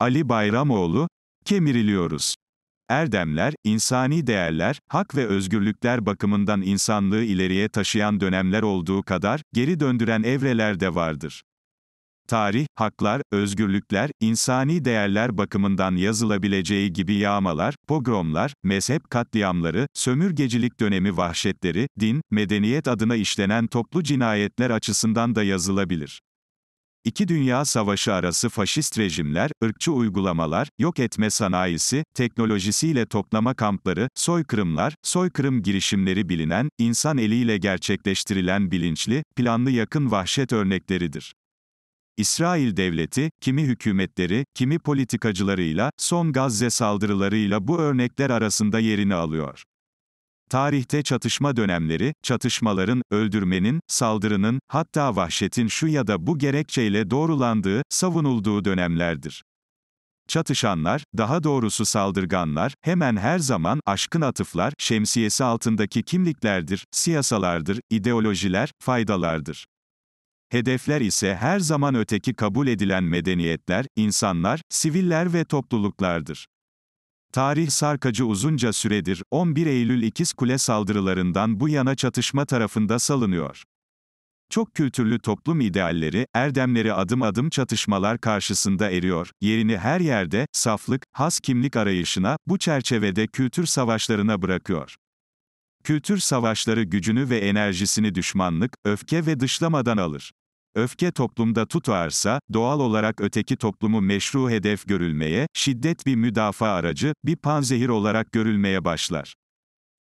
Ali Bayramoğlu, kemiriliyoruz. Erdemler, insani değerler, hak ve özgürlükler bakımından insanlığı ileriye taşıyan dönemler olduğu kadar, geri döndüren evreler de vardır. Tarih, haklar, özgürlükler, insani değerler bakımından yazılabileceği gibi yağmalar, pogromlar, mezhep katliamları, sömürgecilik dönemi vahşetleri, din, medeniyet adına işlenen toplu cinayetler açısından da yazılabilir. İki Dünya Savaşı arası faşist rejimler, ırkçı uygulamalar, yok etme sanayisi, teknolojisiyle toplama kampları, soykırımlar, soykırım girişimleri bilinen, insan eliyle gerçekleştirilen bilinçli, planlı yakın vahşet örnekleridir. İsrail devleti, kimi hükümetleri, kimi politikacılarıyla, son Gazze saldırılarıyla bu örnekler arasında yerini alıyor. Tarihte çatışma dönemleri, çatışmaların, öldürmenin, saldırının, hatta vahşetin şu ya da bu gerekçeyle doğrulandığı, savunulduğu dönemlerdir. Çatışanlar, daha doğrusu saldırganlar, hemen her zaman aşkın atıflar, şemsiyesi altındaki kimliklerdir, siyasalardır, ideolojiler, faydalardır. Hedefler ise her zaman öteki kabul edilen medeniyetler, insanlar, siviller ve topluluklardır. Tarih Sarkacı uzunca süredir, 11 Eylül İkiz Kule saldırılarından bu yana çatışma tarafında salınıyor. Çok kültürlü toplum idealleri, erdemleri adım adım çatışmalar karşısında eriyor, yerini her yerde, saflık, has kimlik arayışına, bu çerçevede kültür savaşlarına bırakıyor. Kültür savaşları gücünü ve enerjisini düşmanlık, öfke ve dışlamadan alır. Öfke toplumda tutarsa, doğal olarak öteki toplumu meşru hedef görülmeye, şiddet bir müdafaa aracı, bir panzehir olarak görülmeye başlar.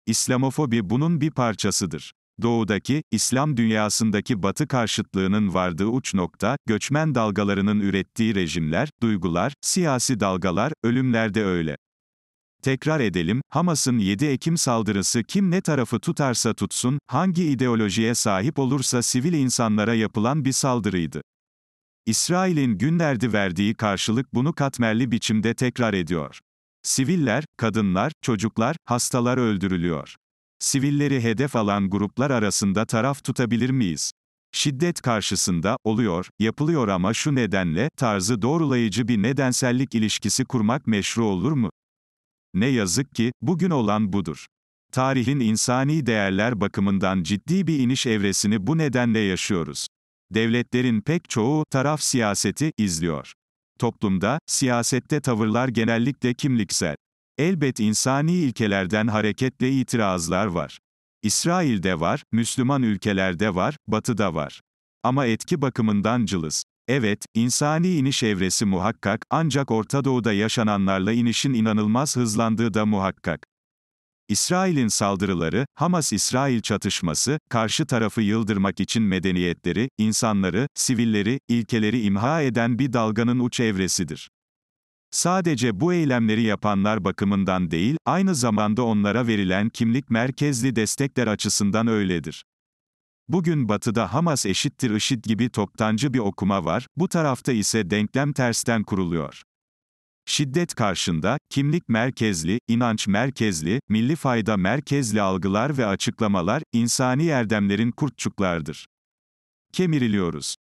İslamofobi bunun bir parçasıdır. Doğudaki, İslam dünyasındaki batı karşıtlığının vardığı uç nokta, göçmen dalgalarının ürettiği rejimler, duygular, siyasi dalgalar, ölümlerde öyle. Tekrar edelim, Hamas'ın 7 Ekim saldırısı kim ne tarafı tutarsa tutsun, hangi ideolojiye sahip olursa sivil insanlara yapılan bir saldırıydı. İsrail'in günlerdi verdiği karşılık bunu katmerli biçimde tekrar ediyor. Siviller, kadınlar, çocuklar, hastalar öldürülüyor. Sivilleri hedef alan gruplar arasında taraf tutabilir miyiz? Şiddet karşısında, oluyor, yapılıyor ama şu nedenle, tarzı doğrulayıcı bir nedensellik ilişkisi kurmak meşru olur mu? Ne yazık ki, bugün olan budur. Tarihin insani değerler bakımından ciddi bir iniş evresini bu nedenle yaşıyoruz. Devletlerin pek çoğu, taraf siyaseti, izliyor. Toplumda, siyasette tavırlar genellikle kimliksel. Elbet insani ilkelerden hareketle itirazlar var. İsrail'de var, Müslüman ülkelerde var, Batı'da var. Ama etki bakımından cılız. Evet, insani iniş evresi muhakkak, ancak Orta Doğu'da yaşananlarla inişin inanılmaz hızlandığı da muhakkak. İsrail'in saldırıları, Hamas-İsrail çatışması, karşı tarafı yıldırmak için medeniyetleri, insanları, sivilleri, ilkeleri imha eden bir dalganın uç evresidir. Sadece bu eylemleri yapanlar bakımından değil, aynı zamanda onlara verilen kimlik merkezli destekler açısından öyledir. Bugün batıda Hamas eşittir IŞİD gibi toptancı bir okuma var, bu tarafta ise denklem tersten kuruluyor. Şiddet karşında, kimlik merkezli, inanç merkezli, milli fayda merkezli algılar ve açıklamalar, insani erdemlerin kurtçuklardır. Kemiriliyoruz.